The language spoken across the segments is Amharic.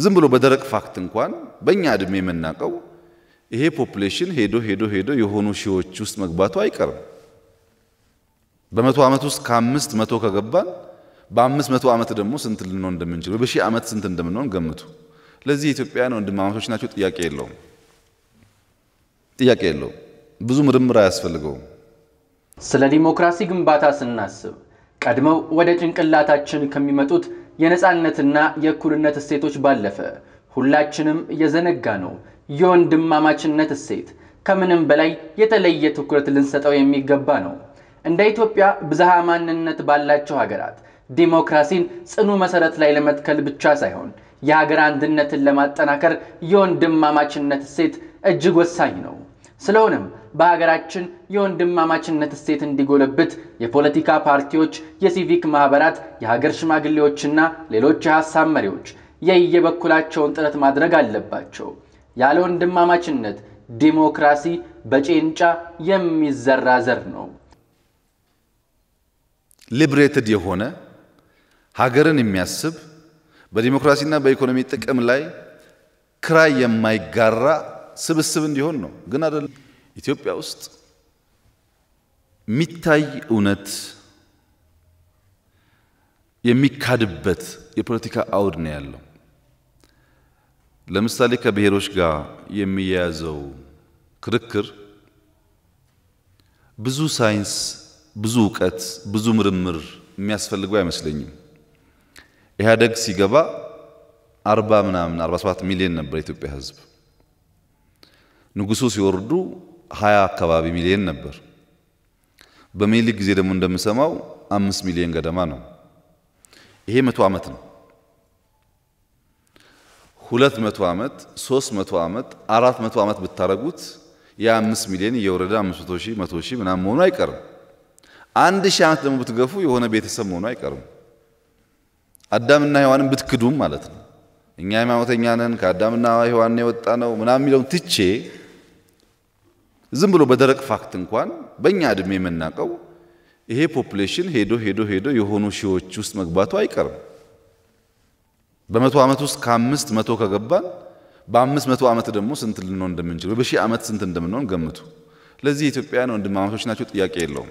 ዝም ብሎ በደረቅ ፋክት እንኳን በእኛ ዕድሜ የምናውቀው ይሄ ፖፕሌሽን ሄዶ ሄዶ ሄዶ የሆኑ ሺዎች ውስጥ መግባቱ አይቀርም። በመቶ ዓመት ውስጥ ከአምስት መቶ ከገባን በአምስት መቶ ዓመት ደግሞ ስንት ልንሆን እንደምንችል በሺህ ዓመት ስንት እንደምንሆን ገምቱ። ለዚህ ኢትዮጵያውያን ወንድማማቾች ናቸው፣ ጥያቄ የለውም። ጥያቄ የለውም። ብዙ ምርምር አያስፈልገውም። ስለ ዲሞክራሲ ግንባታ ስናስብ ቀድመው ወደ ጭንቅላታችን ከሚመጡት የነፃነትና የእኩልነት እሴቶች ባለፈ ሁላችንም እየዘነጋ ነው የወንድማማችነት እሴት ከምንም በላይ የተለየ ትኩረት ልንሰጠው የሚገባ ነው። እንደ ኢትዮጵያ ብዝሃ ማንነት ባላቸው ሀገራት ዲሞክራሲን ጽኑ መሰረት ላይ ለመትከል ብቻ ሳይሆን የሀገር አንድነትን ለማጠናከር የወንድማማችነት እሴት እጅግ ወሳኝ ነው። ስለሆነም በሀገራችን የወንድማማችነት እሴት እንዲጎለብት የፖለቲካ ፓርቲዎች፣ የሲቪክ ማህበራት የሀገር ሽማግሌዎችና ሌሎች የሀሳብ መሪዎች የየበኩላቸውን ጥረት ማድረግ አለባቸው። ያለ ወንድማማችነት ዲሞክራሲ በጨንጫ የሚዘራ ዘር ነው። ሊብሬትድ የሆነ ሀገርን የሚያስብ በዲሞክራሲና በኢኮኖሚ ጥቅም ላይ ክራይ የማይጋራ ስብስብ እንዲሆን ነው ግን አይደለም። ኢትዮጵያ ውስጥ የሚታይ እውነት የሚካድበት የፖለቲካ አውድ ነው ያለው። ለምሳሌ ከብሔሮች ጋር የሚያያዘው ክርክር ብዙ ሳይንስ፣ ብዙ እውቀት፣ ብዙ ምርምር የሚያስፈልገው አይመስለኝም። ኢህአደግ ሲገባ አርባ ምናምን ሰባት ሚሊዮን ነበር የኢትዮጵያ ህዝብ። ንጉሱ ሲወርዱ ሀያ አካባቢ ሚሊየን ነበር። በሚኒሊክ ጊዜ ደግሞ እንደምሰማው አምስት ሚሊየን ገደማ ነው። ይሄ መቶ ዓመት ነው። ሁለት መቶ ዓመት፣ ሶስት መቶ ዓመት፣ አራት መቶ ዓመት ብታረጉት የአምስት ሚሊዮን እየወረደ አምስት መቶ ሺህ መቶ ሺህ ምናምን መሆኑ አይቀርም። አንድ ሺህ ዓመት ደግሞ ብትገፉ የሆነ ቤተሰብ መሆኑ አይቀርም። አዳምና ሔዋንን ብትክዱም ማለት ነው። እኛ ሃይማኖተኛ ነን ከአዳምና ሔዋን የወጣ ነው ምናምን የሚለውን ትቼ ዝም ብሎ በደረቅ ፋክት እንኳን በእኛ እድሜ የምናውቀው ይሄ ፖፕሌሽን ሄዶ ሄዶ ሄዶ የሆኑ ሺዎች ውስጥ መግባቱ አይቀርም። በመቶ ዓመት ውስጥ ከአምስት መቶ ከገባን በአምስት መቶ ዓመት ደግሞ ስንት ልንሆን እንደምንችል በሺህ ዓመት ስንት እንደምንሆን ገምቱ። ለዚህ ኢትዮጵያውያን ወንድማማቾች ናቸው፣ ጥያቄ የለውም።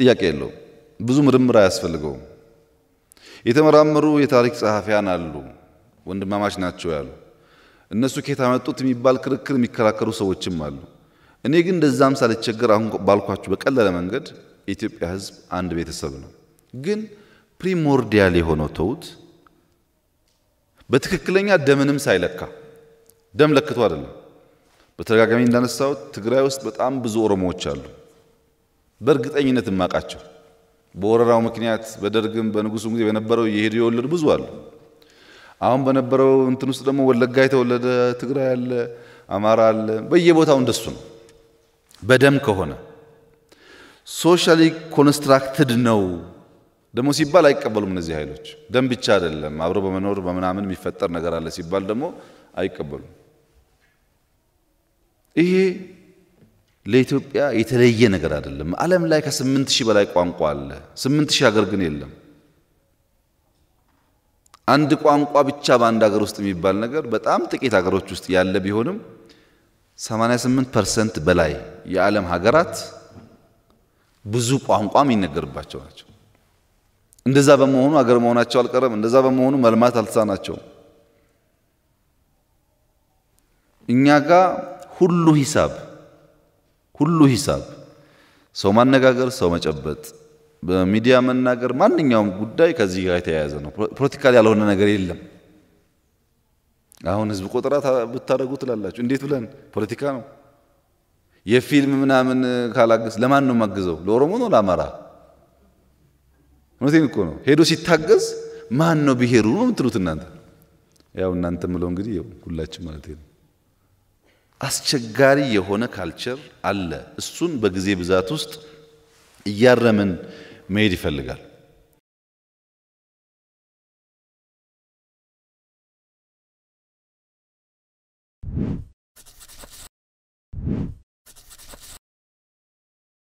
ጥያቄ የለውም። ብዙ ምርምር አያስፈልገውም። የተመራመሩ የታሪክ ጸሐፊያን አሉ፣ ወንድማማች ናቸው ያሉ እነሱ ከየት አመጡት የሚባል ክርክር የሚከራከሩ ሰዎችም አሉ። እኔ ግን እንደዛም ሳልቸገር አሁን ባልኳችሁ በቀለለ መንገድ የኢትዮጵያ ሕዝብ አንድ ቤተሰብ ነው። ግን ፕሪሞርዲያል የሆነው ተውት በትክክለኛ ደምንም ሳይለካ ደም ለክቶ አይደለም። በተደጋጋሚ እንዳነሳሁት ትግራይ ውስጥ በጣም ብዙ ኦሮሞዎች አሉ። በእርግጠኝነት እማቃቸው በወረራው ምክንያት በደርግም በንጉሱም ጊዜ በነበረው የሄዱ የወለዱ ብዙ አሉ። አሁን በነበረው እንትን ውስጥ ደግሞ ወለጋ የተወለደ ትግራይ አለ፣ አማራ አለ፣ በየቦታው እንደሱ ነው። በደም ከሆነ ሶሻሊ ኮንስትራክትድ ነው ደግሞ ሲባል አይቀበሉም። እነዚህ ኃይሎች ደም ብቻ አይደለም አብሮ በመኖር በምናምን የሚፈጠር ነገር አለ ሲባል ደግሞ አይቀበሉም። ይሄ ለኢትዮጵያ የተለየ ነገር አይደለም። ዓለም ላይ ከስምንት ሺህ በላይ ቋንቋ አለ። ስምንት ሺህ ሀገር ግን የለም። አንድ ቋንቋ ብቻ በአንድ ሀገር ውስጥ የሚባል ነገር በጣም ጥቂት ሀገሮች ውስጥ ያለ ቢሆንም 88 ፐርሰንት በላይ የዓለም ሀገራት ብዙ ቋንቋ የሚነገርባቸው ናቸው። እንደዛ በመሆኑ ሀገር መሆናቸው አልቀረም። እንደዛ በመሆኑ መልማት አልተሳናቸውም። እኛ ጋ ሁሉ ሂሳብ ሁሉ ሂሳብ ሰው ማነጋገር፣ ሰው መጨበጥ በሚዲያ መናገር ማንኛውም ጉዳይ ከዚህ ጋር የተያያዘ ነው። ፖለቲካል ያልሆነ ነገር የለም። አሁን ህዝብ ቆጠራ ብታደርጉ ትላላችሁ። እንዴት ብለን ፖለቲካ ነው። የፊልም ምናምን ካላገዝ ለማን ነው ማግዘው? ለኦሮሞ ነው ለአማራ? እውነቴን እኮ ነው። ሄዶ ሲታገዝ ማን ነው ብሄሩ ነው የምትሉት እናንተ። ያው እናንተ ምለው እንግዲህ ሁላችን ማለት ነው። አስቸጋሪ የሆነ ካልቸር አለ። እሱን በጊዜ ብዛት ውስጥ እያረምን മേരി ഫെല്ലുകൾ